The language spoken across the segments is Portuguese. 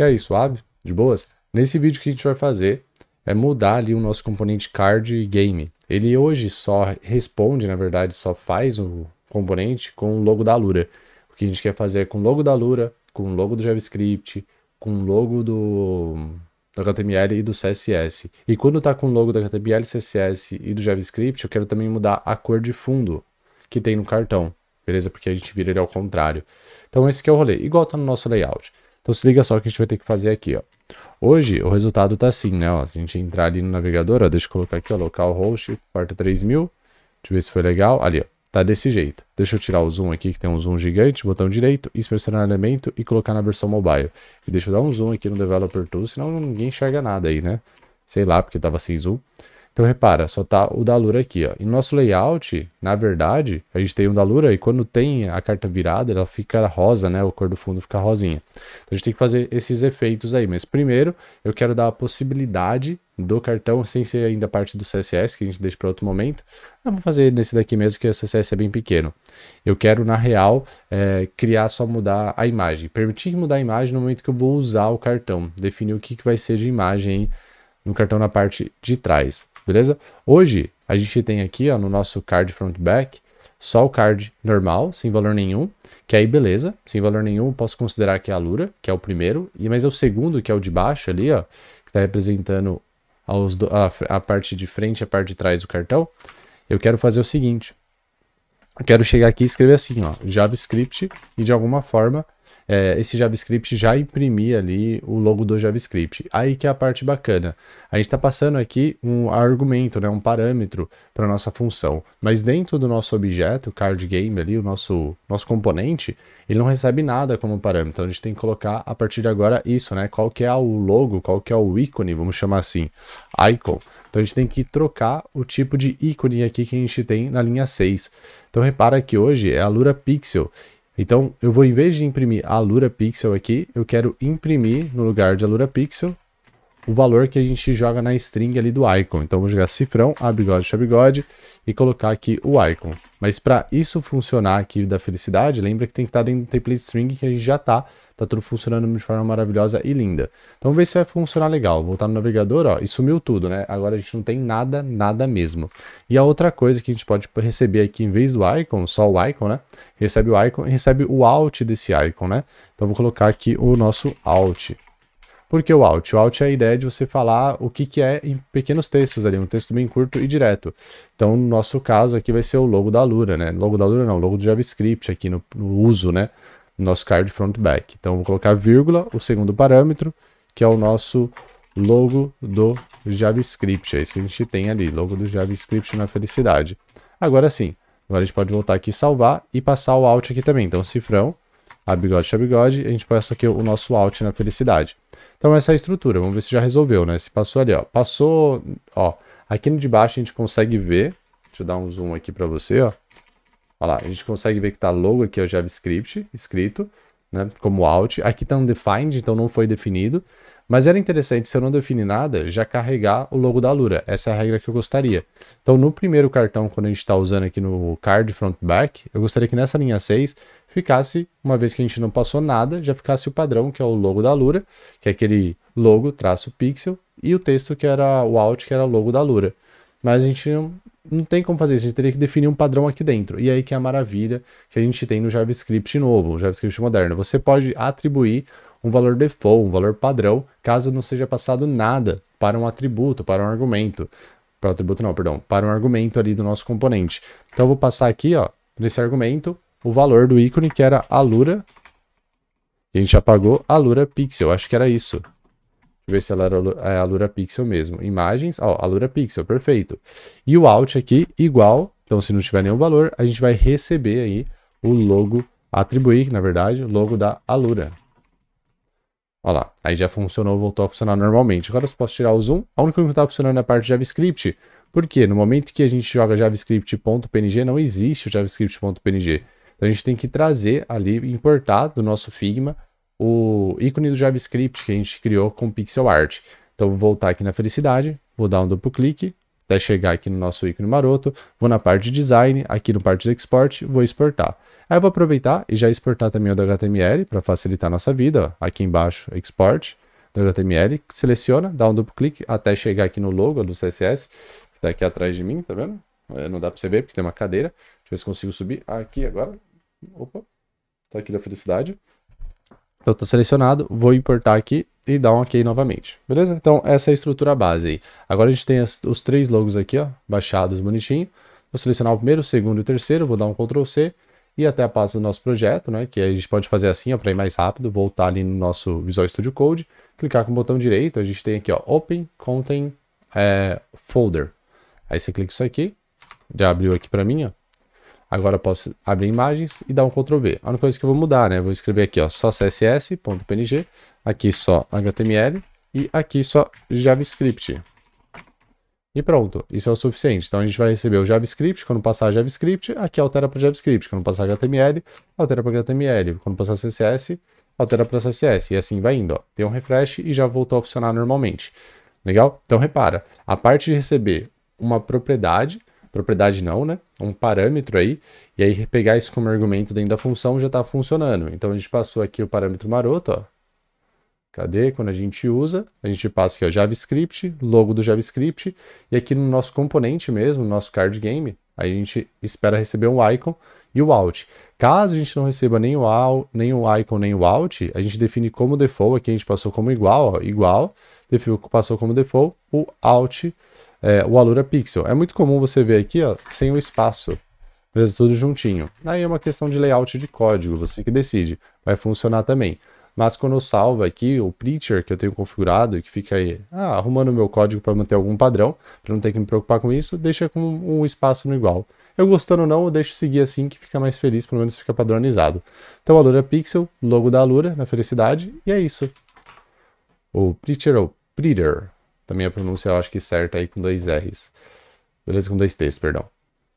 E é aí, suave? De boas? Nesse vídeo que a gente vai fazer é mudar ali o nosso componente card game. Ele hoje só responde, na verdade, só faz o componente com o logo da Lura. O que a gente quer fazer é com o logo da Lura, com o logo do JavaScript, com o logo do, do HTML e do CSS. E quando está com o logo do HTML, CSS e do JavaScript, eu quero também mudar a cor de fundo que tem no cartão, beleza? Porque a gente vira ele ao contrário. Então esse que é o rolê, igual tá no nosso layout. Então se liga só o que a gente vai ter que fazer aqui, ó. Hoje o resultado tá assim, né? Ó, se a gente entrar ali no navegador, ó, deixa eu colocar aqui, ó, localhost, porta 3000. Deixa eu ver se foi legal. Ali, ó, tá desse jeito. Deixa eu tirar o zoom aqui, que tem um zoom gigante, botão direito, inspecionar elemento e colocar na versão mobile. E deixa eu dar um zoom aqui no Developer Tool, senão ninguém enxerga nada aí, né? Sei lá, porque tava sem zoom. Então repara, só está o da Lura aqui. Ó. E no nosso layout, na verdade, a gente tem um da Lura e quando tem a carta virada, ela fica rosa, né? A cor do fundo fica rosinha. Então a gente tem que fazer esses efeitos aí. Mas primeiro, eu quero dar a possibilidade do cartão, sem ser ainda parte do CSS, que a gente deixa para outro momento. Eu ah, vou fazer nesse daqui mesmo, que o CSS é bem pequeno. Eu quero, na real, é, criar só mudar a imagem. Permitir mudar a imagem no momento que eu vou usar o cartão. Definir o que, que vai ser de imagem no cartão na parte de trás beleza? Hoje, a gente tem aqui ó, no nosso card front back só o card normal, sem valor nenhum, que aí beleza, sem valor nenhum posso considerar que é a Lura, que é o primeiro, e mas é o segundo, que é o de baixo ali, ó, que está representando do, a, a parte de frente e a parte de trás do cartão. Eu quero fazer o seguinte, eu quero chegar aqui e escrever assim, ó, JavaScript e de alguma forma é, esse JavaScript já imprimir ali o logo do JavaScript. Aí que é a parte bacana. A gente está passando aqui um argumento, né, um parâmetro para nossa função. Mas dentro do nosso objeto, card game ali, o nosso, nosso componente, ele não recebe nada como parâmetro. Então a gente tem que colocar a partir de agora isso, né? Qual que é o logo, qual que é o ícone, vamos chamar assim, icon. Então a gente tem que trocar o tipo de ícone aqui que a gente tem na linha 6. Então repara que hoje é a Lura Pixel então, eu vou, em vez de imprimir a Alura Pixel aqui, eu quero imprimir no lugar de Alura Pixel o valor que a gente joga na string ali do icon. Então, vou jogar cifrão, abigode, xabigode e colocar aqui o icon. Mas para isso funcionar aqui da felicidade, lembra que tem que estar tá dentro do template string que a gente já está. Tá tudo funcionando de forma maravilhosa e linda. Então, vamos ver se vai funcionar legal. Voltar no navegador, ó, e sumiu tudo, né? Agora a gente não tem nada, nada mesmo. E a outra coisa que a gente pode receber aqui, em vez do icon, só o icon, né? Recebe o icon e recebe o alt desse icon, né? Então, vou colocar aqui o nosso alt. Por que o out? O out é a ideia de você falar o que, que é em pequenos textos ali, um texto bem curto e direto. Então, no nosso caso aqui vai ser o logo da Lura, né? Logo da Lura não, logo do JavaScript aqui no, no uso, né? nosso card front back. Então, vou colocar vírgula, o segundo parâmetro, que é o nosso logo do JavaScript. É isso que a gente tem ali, logo do JavaScript na felicidade. Agora sim, agora a gente pode voltar aqui, salvar e passar o out aqui também. Então, cifrão, a bigode, a bigode, a gente passa aqui o nosso out na felicidade. Então essa é a estrutura. Vamos ver se já resolveu, né? Se passou ali, ó. Passou, ó. Aqui no de baixo a gente consegue ver. Deixa eu dar um zoom aqui para você, ó. Olha lá, a gente consegue ver que tá logo aqui, ó, JavaScript escrito, né? Como alt. Aqui tá undefined, então não foi definido. Mas era interessante, se eu não definir nada, já carregar o logo da Lura. Essa é a regra que eu gostaria. Então, no primeiro cartão, quando a gente está usando aqui no card front back, eu gostaria que nessa linha 6 ficasse, uma vez que a gente não passou nada, já ficasse o padrão, que é o logo da Lura, que é aquele logo, traço pixel, e o texto que era o alt, que era o logo da Lura. Mas a gente não, não tem como fazer isso, a gente teria que definir um padrão aqui dentro. E aí que é a maravilha que a gente tem no JavaScript novo, o JavaScript moderno. Você pode atribuir um valor default, um valor padrão, caso não seja passado nada para um atributo, para um argumento. Para o atributo não, perdão, para um argumento ali do nosso componente. Então eu vou passar aqui, ó, nesse argumento, o valor do ícone, que era Alura. A gente apagou Alura Pixel, acho que era isso. Deixa eu ver se ela era a é Alura Pixel mesmo. Imagens, ó, Alura Pixel, perfeito. E o Alt aqui, igual. Então, se não tiver nenhum valor, a gente vai receber aí o logo, atribuir, na verdade, o logo da Alura. Olha lá, aí já funcionou, voltou a funcionar normalmente. Agora eu posso tirar o zoom. A única coisa que não está funcionando é a parte de JavaScript. Porque no momento que a gente joga javascript.png, não existe o javascript.png. Então a gente tem que trazer ali, importar do nosso Figma o ícone do JavaScript que a gente criou com pixel art. Então vou voltar aqui na felicidade, vou dar um duplo clique até chegar aqui no nosso ícone maroto, vou na parte de design, aqui no parte de export, vou exportar. Aí eu vou aproveitar e já exportar também o do HTML para facilitar a nossa vida, ó. aqui embaixo, export do HTML, seleciona, dá um duplo clique até chegar aqui no logo do CSS, que está aqui atrás de mim, tá vendo? É, não dá para você ver porque tem uma cadeira. Deixa eu ver se consigo subir aqui agora. Opa, tá aqui da felicidade. Então tá selecionado, vou importar aqui e dar um OK novamente, beleza? Então essa é a estrutura base aí. Agora a gente tem as, os três logos aqui, ó, baixados bonitinho. Vou selecionar o primeiro, o segundo e o terceiro, vou dar um Ctrl C e até a pasta do nosso projeto, né? Que a gente pode fazer assim, ó, para ir mais rápido, voltar ali no nosso Visual Studio Code, clicar com o botão direito, a gente tem aqui, ó, Open Content é, Folder. Aí você clica isso aqui, já abriu aqui para mim, ó. Agora eu posso abrir imagens e dar um Ctrl V. A única coisa que eu vou mudar, né? vou escrever aqui, ó, só css.png, aqui só HTML e aqui só JavaScript. E pronto, isso é o suficiente. Então a gente vai receber o JavaScript, quando passar JavaScript, aqui altera para JavaScript. Quando passar HTML, altera para HTML. Quando passar CSS, altera para CSS. E assim vai indo, ó. Tem um refresh e já voltou a funcionar normalmente. Legal? Então repara, a parte de receber uma propriedade, propriedade não, né? É um parâmetro aí, e aí pegar isso como argumento dentro da função já está funcionando. Então a gente passou aqui o parâmetro maroto, ó. Cadê? Quando a gente usa, a gente passa aqui, ó, JavaScript, logo do JavaScript, e aqui no nosso componente mesmo, no nosso card game, a gente espera receber um icon e o out. Caso a gente não receba nem o, out, nem o icon nem o out, a gente define como default, aqui a gente passou como igual, ó, igual, passou como default, o out é, o Alura Pixel. É muito comum você ver aqui, ó, sem o espaço. Beleza? Tudo juntinho. Aí é uma questão de layout de código, você que decide. Vai funcionar também. Mas quando eu salvo aqui o Preacher que eu tenho configurado, que fica aí ah, arrumando meu código para manter algum padrão, para não ter que me preocupar com isso, deixa com um espaço no igual. Eu gostando ou não, eu deixo seguir assim que fica mais feliz, pelo menos fica padronizado. Então Alura Pixel, logo da Alura, na felicidade, e é isso. O Preacher ou Preacher. Também a pronúncia, eu acho que certa aí com dois R's. Beleza? Com dois T's, perdão.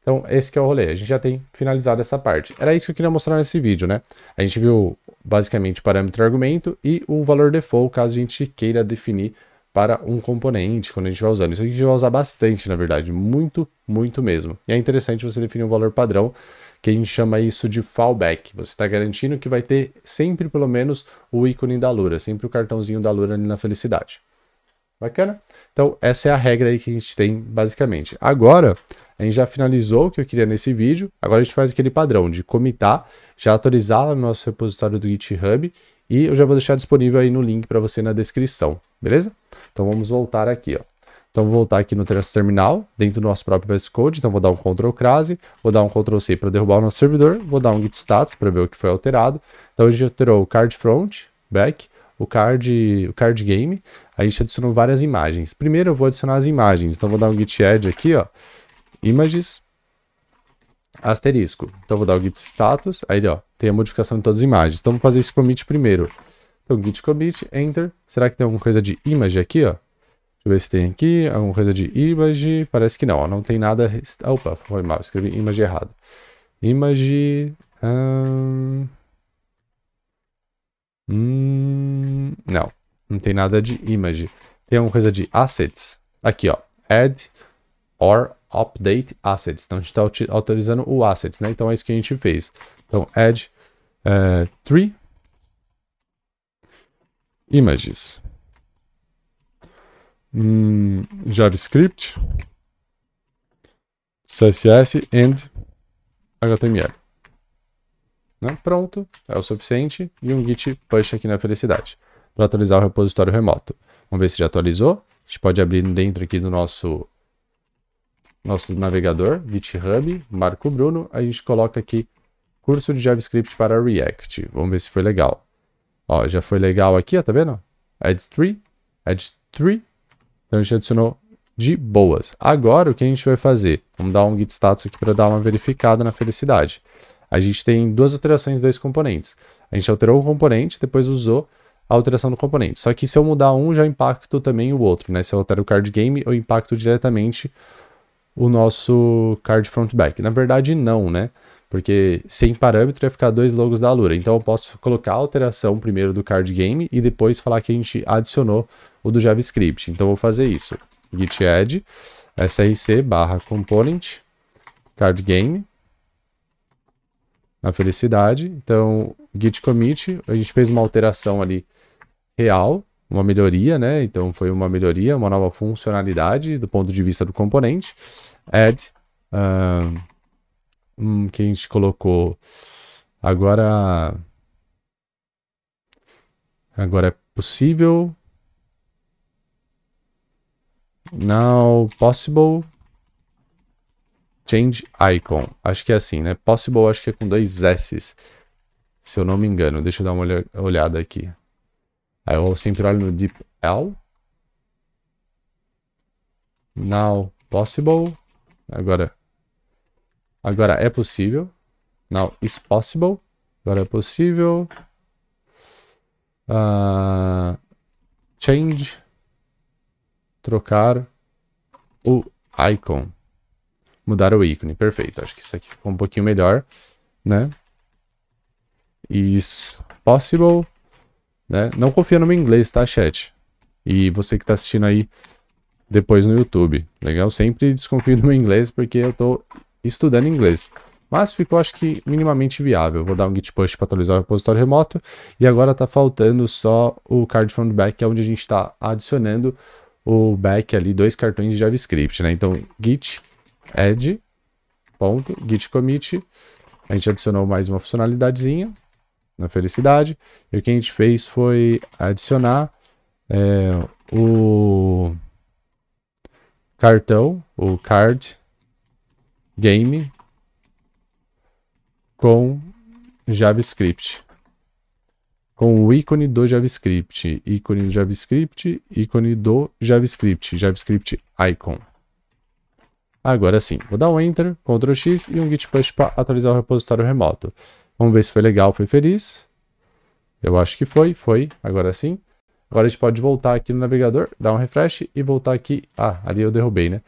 Então, esse que é o rolê. A gente já tem finalizado essa parte. Era isso que eu queria mostrar nesse vídeo, né? A gente viu basicamente o parâmetro argumento e o valor default, caso a gente queira definir para um componente quando a gente vai usando. Isso a gente vai usar bastante, na verdade. Muito, muito mesmo. E é interessante você definir um valor padrão, que a gente chama isso de fallback. Você está garantindo que vai ter sempre, pelo menos, o ícone da Lura, sempre o cartãozinho da Lura ali na felicidade. Bacana? Então, essa é a regra aí que a gente tem, basicamente. Agora, a gente já finalizou o que eu queria nesse vídeo. Agora a gente faz aquele padrão de comitar, já autorizá-la no nosso repositório do GitHub e eu já vou deixar disponível aí no link para você na descrição, beleza? Então vamos voltar aqui, ó. Então vou voltar aqui no nosso terminal, dentro do nosso próprio VS Code, então vou dar um Ctrl crase, vou dar um Ctrl C para derrubar o nosso servidor, vou dar um git status para ver o que foi alterado. Então a gente alterou o card front, back, o card, o card game, a gente adicionou várias imagens. Primeiro eu vou adicionar as imagens, então vou dar um git add aqui, ó, images, asterisco. Então vou dar o git status, aí ó, tem a modificação de todas as imagens. Então vou fazer esse commit primeiro. Então git commit, enter. Será que tem alguma coisa de image aqui, ó? Deixa eu ver se tem aqui, alguma coisa de image, parece que não, ó, não tem nada, opa, foi mal, escrevi image errado. Image, hum... Hum, não, não tem nada de image. Tem alguma coisa de assets. Aqui, ó. Add or update assets. Então, a gente está autorizando o assets, né? Então, é isso que a gente fez. Então, add uh, three images. Hum, JavaScript, CSS and HTML. Né? Pronto, é o suficiente. E um git push aqui na felicidade para atualizar o repositório remoto. Vamos ver se já atualizou. A gente pode abrir dentro aqui do nosso, nosso navegador, GitHub, Marco Bruno. A gente coloca aqui curso de JavaScript para React. Vamos ver se foi legal. Ó, já foi legal aqui, ó, tá vendo? Add 3, add 3. Então a gente adicionou de boas. Agora o que a gente vai fazer? Vamos dar um git status aqui para dar uma verificada na felicidade a gente tem duas alterações dois componentes. A gente alterou um componente, depois usou a alteração do componente. Só que se eu mudar um, já impacto também o outro, né? Se eu altero o card game, eu impacto diretamente o nosso card front back. Na verdade, não, né? Porque sem parâmetro ia ficar dois logos da Alura. Então eu posso colocar a alteração primeiro do card game e depois falar que a gente adicionou o do JavaScript. Então eu vou fazer isso. git add src barra component card game na felicidade. Então, git commit, a gente fez uma alteração ali real, uma melhoria, né? Então, foi uma melhoria, uma nova funcionalidade do ponto de vista do componente. Add, um, que a gente colocou agora... Agora é possível. Now possible. Change Icon. Acho que é assim, né? Possible acho que é com dois S's. Se eu não me engano. Deixa eu dar uma olhada aqui. Aí eu sempre olho no Deep L. Now possible. Agora. Agora é possível. Now is possible. Agora é possível. Uh, change. Trocar o icon. Mudar o ícone, perfeito. Acho que isso aqui ficou um pouquinho melhor, né? Is possible, né? Não confia no meu inglês, tá, chat? E você que tá assistindo aí depois no YouTube, legal? Sempre desconfio do meu inglês porque eu tô estudando inglês. Mas ficou, acho que, minimamente viável. Vou dar um git push para atualizar o repositório remoto. E agora está faltando só o card front back, que é onde a gente está adicionando o back ali, dois cartões de JavaScript, né? Então, git add ponto git commit. A gente adicionou mais uma funcionalidadezinha na felicidade. E o que a gente fez foi adicionar é, o cartão, o card game com JavaScript. Com o ícone do JavaScript, ícone do JavaScript, ícone do JavaScript, JavaScript icon. Agora sim, vou dar um Enter, Ctrl X e um Git Push para atualizar o repositório remoto. Vamos ver se foi legal, foi feliz. Eu acho que foi, foi, agora sim. Agora a gente pode voltar aqui no navegador, dar um refresh e voltar aqui. Ah, ali eu derrubei, né?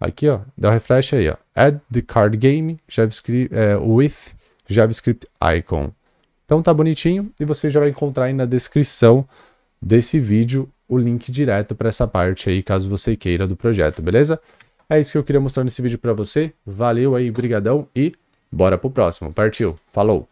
Aqui, ó, dá um refresh aí, ó. Add the card game JavaScript, é, with JavaScript icon. Então tá bonitinho e você já vai encontrar aí na descrição desse vídeo o link direto para essa parte aí, caso você queira do projeto, beleza? É isso que eu queria mostrar nesse vídeo para você. Valeu aí, brigadão e bora pro próximo. Partiu, falou!